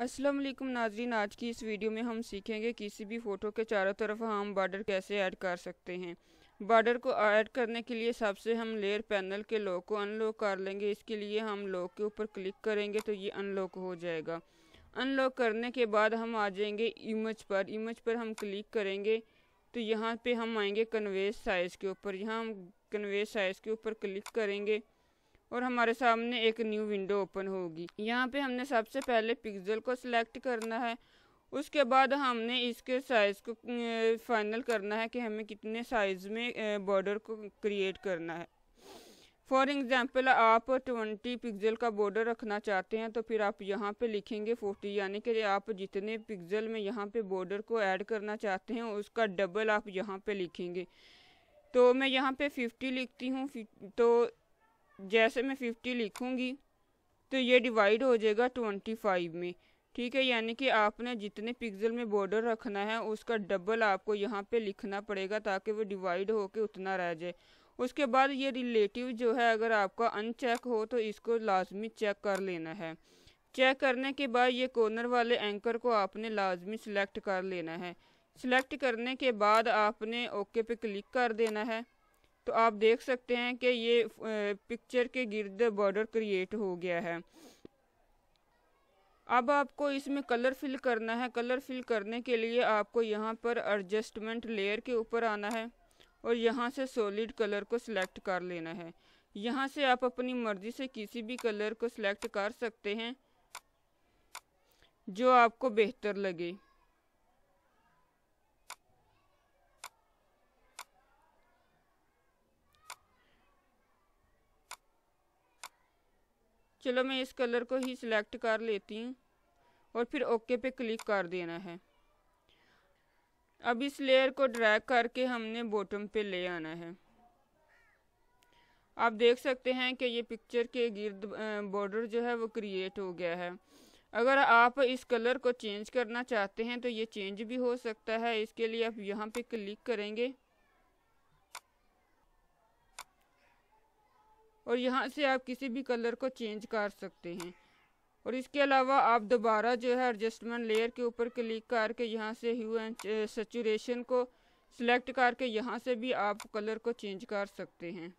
अस्सलाम वालेकुम नाजरीन आज की इस वीडियो में हम सीखेंगे किसी भी फ़ोटो के चारों तरफ हम बॉर्डर कैसे ऐड कर सकते हैं बॉर्डर को ऐड करने के लिए सबसे हम लेयर पैनल के लॉक को अनलॉक कर लेंगे इसके लिए हम लॉक के ऊपर क्लिक करेंगे तो ये अनलॉक हो जाएगा अनलॉक करने के बाद हम आ जाएंगे इमेज पर इमेज पर हम क्लिक करेंगे तो यहाँ पर हम आएँगे कन्वेस साइज़ के ऊपर यहाँ हम कन्वेस साइज़ के ऊपर क्लिक करेंगे और हमारे सामने एक न्यू विंडो ओपन होगी यहाँ पे हमने सबसे पहले पिक्सल को सिलेक्ट करना है उसके बाद हमने इसके साइज़ को फाइनल करना है कि हमें कितने साइज़ में बॉर्डर को क्रिएट करना है फॉर एग्ज़ाम्पल आप ट्वेंटी पिक्सल का बॉर्डर रखना चाहते हैं तो फिर आप यहाँ पे लिखेंगे फोर्टी यानी कि आप जितने पिक्सल में यहाँ पे बॉर्डर को ऐड करना चाहते हैं उसका डबल आप यहाँ पे लिखेंगे तो मैं यहाँ पे फिफ्टी लिखती हूँ तो जैसे मैं फिफ्टी लिखूँगी तो ये डिवाइड हो जाएगा ट्वेंटी फाइव में ठीक है यानी कि आपने जितने पिक्सल में बॉर्डर रखना है उसका डबल आपको यहाँ पे लिखना पड़ेगा ताकि वो डिवाइड होके उतना रह जाए उसके बाद ये रिलेटिव जो है अगर आपका अनचेक हो तो इसको लाजमी चेक कर लेना है चेक करने के बाद ये कॉर्नर वाले एंकर को आपने लाजमी सेलेक्ट कर लेना है सेलेक्ट करने के बाद आपने ओके पे क्लिक कर देना है तो आप देख सकते हैं कि ये पिक्चर के गिरद बॉर्डर क्रिएट हो गया है अब आपको इसमें कलर फिल करना है कलर फिल करने के लिए आपको यहाँ पर एडजस्टमेंट लेयर के ऊपर आना है और यहाँ से सॉलिड कलर को सिलेक्ट कर लेना है यहाँ से आप अपनी मर्ज़ी से किसी भी कलर को सिलेक्ट कर सकते हैं जो आपको बेहतर लगे चलो मैं इस कलर को ही सिलेक्ट कर लेती हूँ और फिर ओके पे क्लिक कर देना है अब इस लेयर को ड्रैग करके हमने बॉटम पे ले आना है आप देख सकते हैं कि ये पिक्चर के गिर्द बॉर्डर जो है वो क्रिएट हो गया है अगर आप इस कलर को चेंज करना चाहते हैं तो ये चेंज भी हो सकता है इसके लिए आप यहाँ पे क्लिक करेंगे और यहाँ से आप किसी भी कलर को चेंज कर सकते हैं और इसके अलावा आप दोबारा जो है एडजस्टमेंट लेयर के ऊपर क्लिक करके यहाँ से ह्यू एंड सेचुरेशन को सिलेक्ट करके यहाँ से भी आप कलर को चेंज कर सकते हैं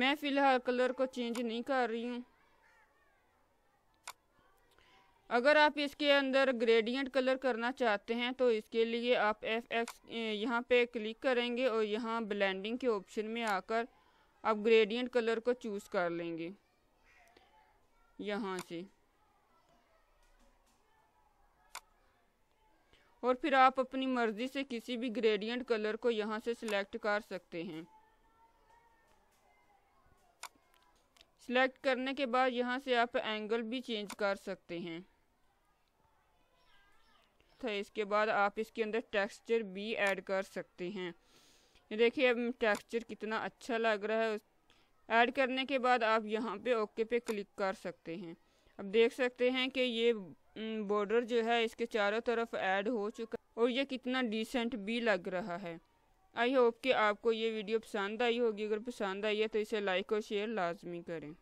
मैं फ़िलहाल कलर को चेंज नहीं कर रही हूँ अगर आप इसके अंदर ग्रेडियंट कलर करना चाहते हैं तो इसके लिए आप एफ एक्स यहाँ पर क्लिक करेंगे और यहाँ ब्लेंडिंग के ऑप्शन में आकर आप ग्रेडियंट कलर को चूज़ कर लेंगे यहाँ से और फिर आप अपनी मर्ज़ी से किसी भी ग्रेडियंट कलर को यहाँ से सिलेक्ट कर सकते हैं सिलेक्ट करने के बाद यहाँ से आप एंगल भी चेंज कर सकते हैं था इसके बाद आप इसके अंदर टेक्सचर भी ऐड कर सकते हैं देखिए अब टेक्सचर कितना अच्छा लग रहा है ऐड करने के बाद आप यहाँ पे ओके पे क्लिक कर सकते हैं अब देख सकते हैं कि ये बॉर्डर जो है इसके चारों तरफ ऐड हो चुका और ये कितना डिसेंट भी लग रहा है आई होप कि आपको ये वीडियो पसंद आई होगी अगर पसंद आई है तो इसे लाइक और शेयर लाजमी करें